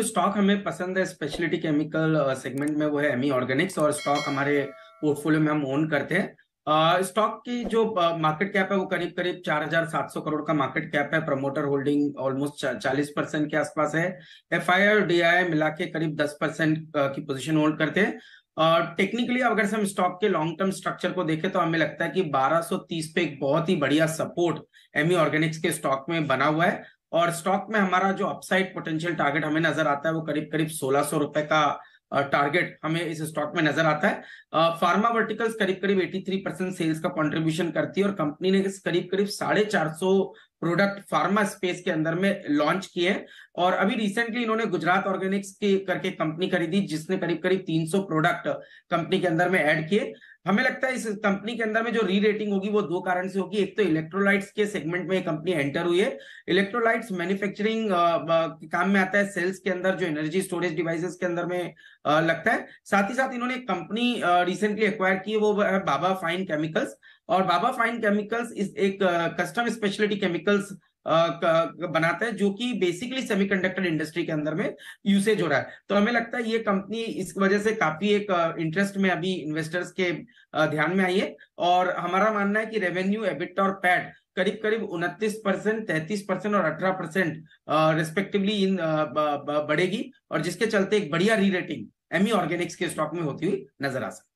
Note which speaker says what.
Speaker 1: तो स्टॉक हमें पसंद है स्पेशलिटी केमिकल सेगमेंट में वो है एमी ऑर्गेनिक्स और स्टॉक हमारे पोर्टफोलियो में हम ओन करते हैं स्टॉक की जो मार्केट कैप है वो करीब करीब 4,700 करोड़ का मार्केट कैप है प्रमोटर होल्डिंग ऑलमोस्ट 40 परसेंट के आसपास है एफ आई आई और डी आई मिला के करीब 10 परसेंट की पोजीशन होल्ड करते हैं और टेक्निकली अगर हम स्टॉक के लॉन्ग टर्म स्ट्रक्चर को देखें तो हमें लगता है कि 1230 पे एक बहुत ही बढ़िया सपोर्ट एमी ऑर्गेनिक्स के स्टॉक में बना हुआ है और स्टॉक में हमारा जो अपसाइड पोटेंशियल टारगेट हमें नजर आता है वो करीब करीब सोलह सौ रुपए का टारगेट हमें इस स्टॉक में नजर आता है फार्मा वर्टिकल्स करीब करीब 83 परसेंट सेल्स का कंट्रीब्यूशन करती है और कंपनी ने करीब करीब साढ़े चार सौ प्रोडक्ट फार्मा स्पेस के अंदर में लॉन्च किए और अभी रिसेंटली इन्होंने गुजरात ऑर्गेनिक्स की करके कंपनी खरीदी जिसने करीब करीब 300 प्रोडक्ट कंपनी के अंदर में ऐड किए हमें लगता है इस कंपनी के अंदर में जो री रेटिंग होगी वो दो कारण से होगी एक तो इलेक्ट्रोलाइट्स के सेगमेंट में कंपनी एंटर हुई है इलेक्ट्रोलाइट्स मैन्युफैक्चरिंग काम में आता है सेल्स के अंदर जो एनर्जी स्टोरेज डिवाइसेस के अंदर में आ, लगता है साथ ही साथ इन्होंने एक कंपनी रिसेंटली एक्वायर की है वो बाबा फाइन केमिकल्स और बाबा फाइन केमिकल्स इस एक कस्टम स्पेशलिटी केमिकल्स बनाता है जो कि बेसिकली सेमीकंडक्टर इंडस्ट्री के अंदर में यूसेज हो रहा है तो हमें लगता है ये कंपनी इस वजह से काफी एक इंटरेस्ट में अभी इन्वेस्टर्स के ध्यान में आई है और हमारा मानना है कि रेवेन्यू एबिट और पैट करीब करीब उनतीस परसेंट तैतीस परसेंट और अठारह परसेंट रेस्पेक्टिवली इन बढ़ेगी और जिसके चलते एक बढ़िया री रेटिंग एमी ऑर्गेनिक्स के स्टॉक में होती हुई नजर आ सकती